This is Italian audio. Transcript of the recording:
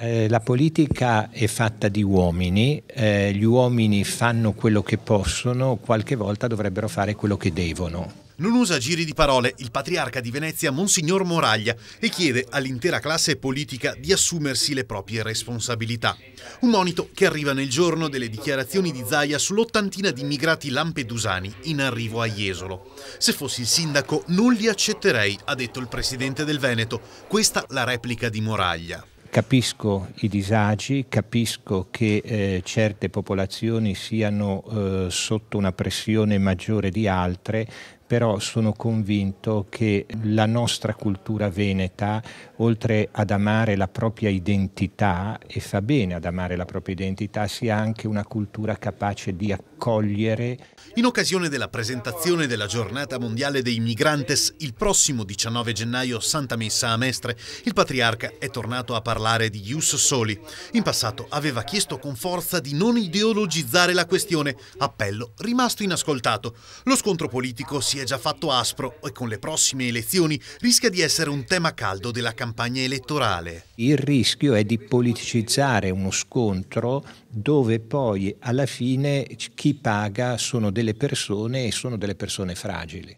Eh, la politica è fatta di uomini, eh, gli uomini fanno quello che possono, qualche volta dovrebbero fare quello che devono. Non usa giri di parole il patriarca di Venezia, Monsignor Moraglia, e chiede all'intera classe politica di assumersi le proprie responsabilità. Un monito che arriva nel giorno delle dichiarazioni di Zaia sull'ottantina di immigrati lampedusani in arrivo a Jesolo. Se fossi il sindaco non li accetterei, ha detto il presidente del Veneto. Questa la replica di Moraglia capisco i disagi, capisco che eh, certe popolazioni siano eh, sotto una pressione maggiore di altre, però sono convinto che la nostra cultura veneta, oltre ad amare la propria identità, e fa bene ad amare la propria identità, sia anche una cultura capace di accogliere. In occasione della presentazione della giornata mondiale dei migrantes, il prossimo 19 gennaio, Santa Messa a Mestre, il patriarca è tornato a parlare di Ius Soli. In passato aveva chiesto con forza di non ideologizzare la questione, appello rimasto inascoltato. Lo scontro politico si è già fatto aspro e con le prossime elezioni rischia di essere un tema caldo della campagna elettorale. Il rischio è di politicizzare uno scontro dove poi alla fine chi paga sono delle persone e sono delle persone fragili.